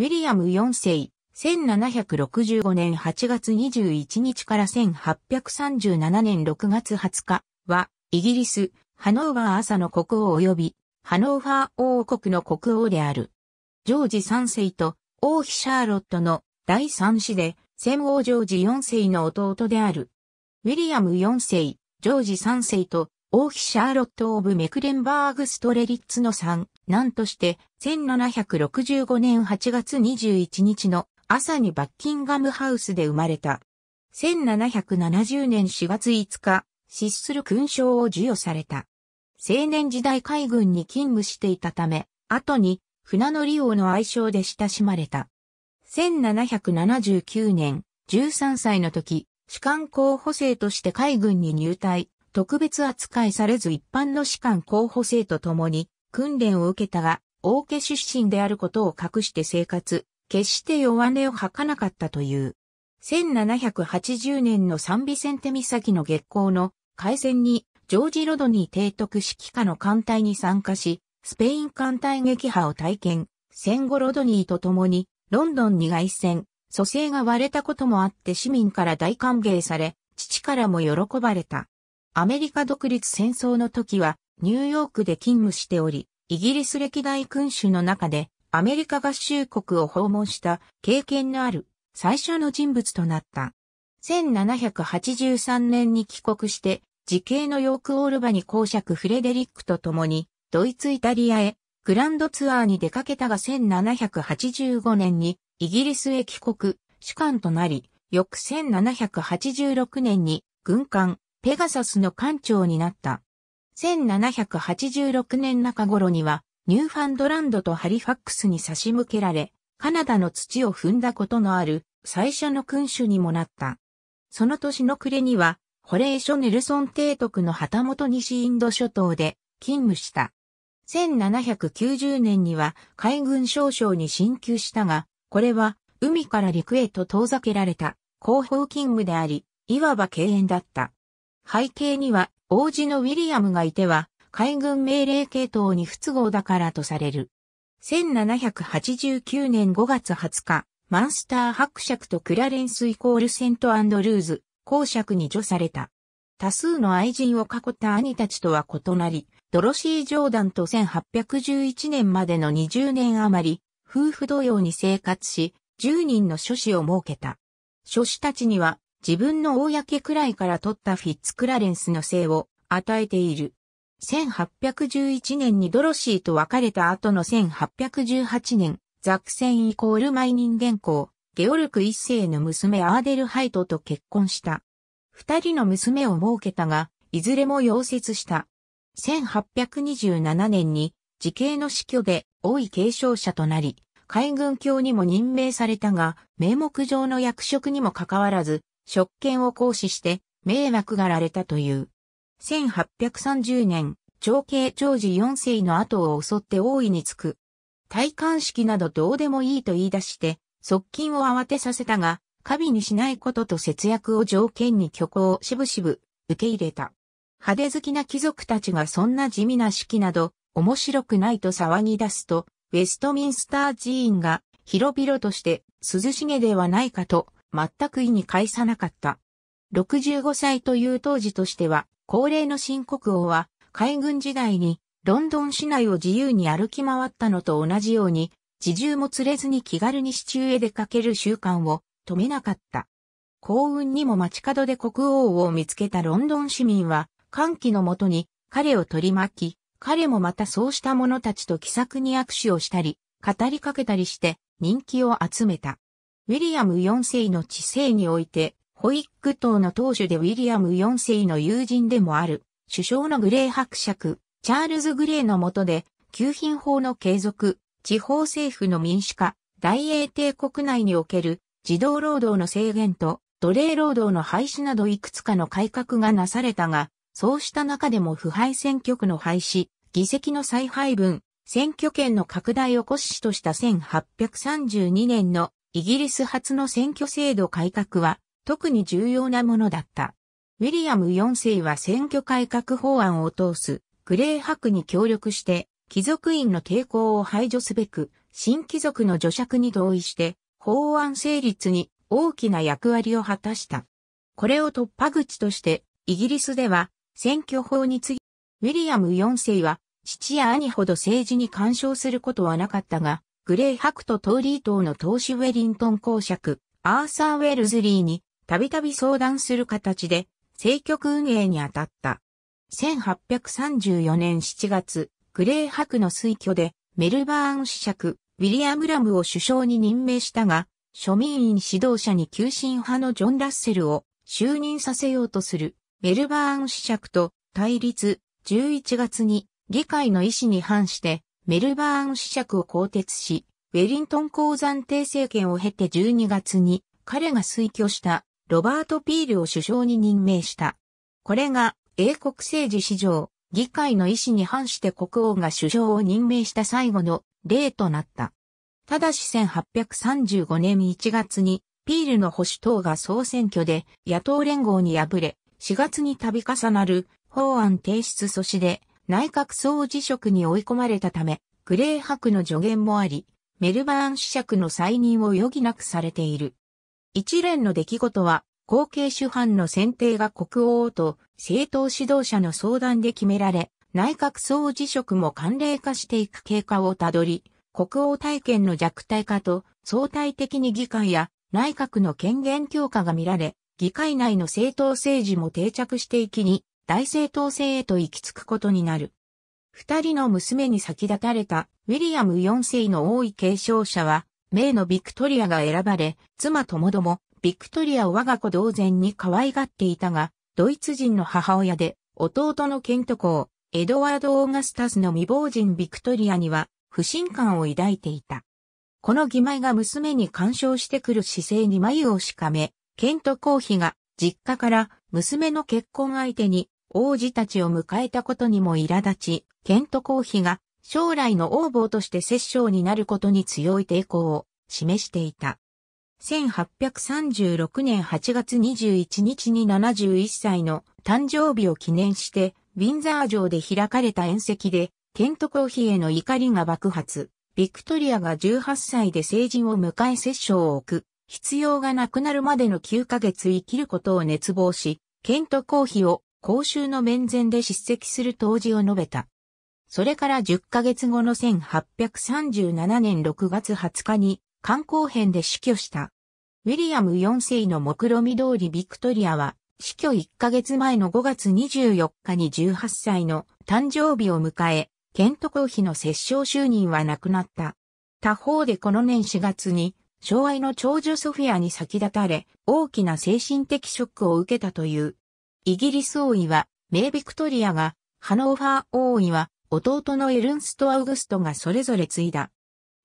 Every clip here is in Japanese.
ウィリアム4世、1765年8月21日から1837年6月20日は、イギリス、ハノーバー朝の国王及び、ハノーファー王国の国王である。ジョージ3世と王妃シャーロットの第3子で、戦王ジョージ4世の弟である。ウィリアム4世、ジョージ3世と王妃シャーロット・オブ・メクレンバーグ・ストレリッツの3なんとして、1765年8月21日の朝にバッキンガムハウスで生まれた。1770年4月5日、失する勲章を授与された。青年時代海軍に勤務していたため、後に船乗り王の愛称で親しまれた。1779年、13歳の時、士官候補生として海軍に入隊、特別扱いされず一般の士官候補生と共に、訓練を受けたが、王家出身であることを隠して生活、決して弱音を吐かなかったという。1780年のサンビセンテ岬の月光の海戦にジョージ・ロドニー提督指揮下の艦隊に参加し、スペイン艦隊撃破を体験、戦後ロドニーと共にロンドンに凱旋、蘇生が割れたこともあって市民から大歓迎され、父からも喜ばれた。アメリカ独立戦争の時はニューヨークで勤務しており、イギリス歴代君主の中でアメリカ合衆国を訪問した経験のある最初の人物となった。1783年に帰国して、時系のヨークオールバに公爵フレデリックと共に、ドイツイタリアへグランドツアーに出かけたが1785年にイギリスへ帰国、主官となり、翌1786年に軍艦ペガサスの艦長になった。1786年中頃には、ニューファンドランドとハリファックスに差し向けられ、カナダの土を踏んだことのある最初の君主にもなった。その年の暮れには、ホレーショ・ネルソン提督の旗本西インド諸島で勤務した。1790年には海軍少将に進級したが、これは海から陸へと遠ざけられた広報勤務であり、いわば敬遠だった。背景には王子のウィリアムがいては、海軍命令系統に不都合だからとされる。1789年5月20日、マンスター伯爵とクラレンスイコールセントアンドルーズ、公爵に除された。多数の愛人を囲った兄たちとは異なり、ドロシー・ジョーダンと1811年までの20年余り、夫婦同様に生活し、10人の諸子を設けた。諸子たちには自分の公くらいから取ったフィッツクラレンスの姓を与えている。1811年にドロシーと別れた後の1818年、ザクセンイコールマニ人原稿、ゲオルク一世の娘アーデルハイトと結婚した。二人の娘を設けたが、いずれも溶接した。1827年に、時系の死去で、王位継承者となり、海軍卿にも任命されたが、名目上の役職にもかかわらず、職権を行使して、迷惑がられたという。1830年、長兄長治4世の後を襲って大いにつく。戴冠式などどうでもいいと言い出して、側近を慌てさせたが、過敏にしないことと節約を条件に虚構をしぶしぶ受け入れた。派手好きな貴族たちがそんな地味な式など面白くないと騒ぎ出すと、ウェストミンスター寺院が広々として涼しげではないかと全く意に介さなかった。65歳という当時としては、高齢の新国王は、海軍時代に、ロンドン市内を自由に歩き回ったのと同じように、自重も釣れずに気軽に市中へ出かける習慣を止めなかった。幸運にも街角で国王を見つけたロンドン市民は、歓喜のもとに彼を取り巻き、彼もまたそうした者たちと気さくに握手をしたり、語りかけたりして人気を集めた。ウィリアム4世の治世において、ホイック党の当主でウィリアム4世の友人でもある、首相のグレー伯爵、チャールズ・グレーの下で、旧品法の継続、地方政府の民主化、大英帝国内における児童労働の制限と奴隷労働の廃止などいくつかの改革がなされたが、そうした中でも腐敗選挙区の廃止、議席の再配分、選挙権の拡大を骨子とした1832年のイギリス初の選挙制度改革は特に重要なものだった。ウィリアム4世は選挙改革法案を通すグレーハクに協力して貴族院の抵抗を排除すべく新貴族の除釈に同意して法案成立に大きな役割を果たした。これを突破口としてイギリスでは選挙法に次ウィリアム4世は父や兄ほど政治に干渉することはなかったが、グレイハとトーリー島の投資ウェリントン公爵、アーサー・ウェルズリーにたびたび相談する形で政局運営に当たった。1834年7月、グレイハクの推挙でメルバーン子爵、ウィリアム・ラムを首相に任命したが、庶民院指導者に急進派のジョン・ラッセルを就任させようとするメルバーン子爵と対立11月に議会の意思に反してメルバーン子爵を更迭し、ウェリントン鉱山帝政権を経て12月に彼が推挙したロバート・ピールを首相に任命した。これが英国政治史上議会の意思に反して国王が首相を任命した最後の例となった。ただし1835年1月にピールの保守党が総選挙で野党連合に敗れ、4月に度重なる法案提出阻止で内閣総辞職に追い込まれたため、グレー博の助言もあり、メルバーン子爵の再任を余儀なくされている。一連の出来事は、後継主犯の選定が国王と政党指導者の相談で決められ、内閣総辞職も慣例化していく経過をたどり、国王体験の弱体化と相対的に議会や内閣の権限強化が見られ、議会内の政党政治も定着していきに、大政党制へと行き着くことになる。二人の娘に先立たれたウィリアム四世の王位継承者は、名のビクトリアが選ばれ、妻ともども、ビクトリアを我が子同然に可愛がっていたが、ドイツ人の母親で、弟のケント公、エドワード・オーガスタスの未亡人ビクトリアには、不信感を抱いていた。この義妹が娘に干渉してくる姿勢に眉をしかめ、ケント公妃が実家から娘の結婚相手に王子たちを迎えたことにも苛立ち、ケント公妃が将来の王坊として摂政になることに強い抵抗を示していた。1836年8月21日に71歳の誕生日を記念して、ウィンザー城で開かれた宴席で、ケント公妃への怒りが爆発。ビクトリアが18歳で成人を迎え摂政を置く、必要がなくなるまでの9ヶ月生きることを熱望し、ケント公妃を公衆の面前で叱責する当時を述べた。それから10ヶ月後の1837年6月20日に、観光編で死去した。ウィリアム4世の目論見通りビクトリアは、死去1ヶ月前の5月24日に18歳の誕生日を迎え、ケント公妃の摂政就任はなくなった。他方でこの年4月に、昭愛の長女ソフィアに先立たれ、大きな精神的ショックを受けたというイギリス王位は、メイ・ビクトリアが、ハノーファー王位は、弟のエルンスト・アウグストがそれぞれ継いだ。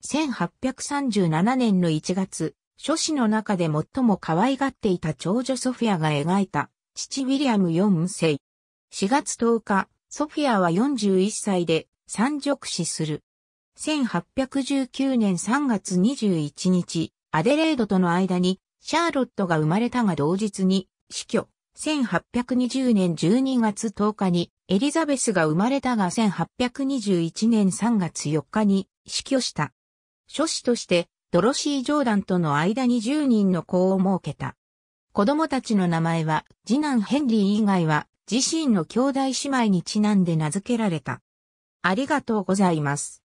1837年の1月、諸子の中で最も可愛がっていた長女ソフィアが描いた、父ウィリアム4世。4月10日、ソフィアは41歳で、三辱死する。1819年3月21日、アデレードとの間に、シャーロットが生まれたが同日に、死去、1820年12月10日にエリザベスが生まれたが1821年3月4日に死去した。諸子としてドロシー・ジョーダンとの間に10人の子を設けた。子供たちの名前は次男ヘンリー以外は自身の兄弟姉妹にちなんで名付けられた。ありがとうございます。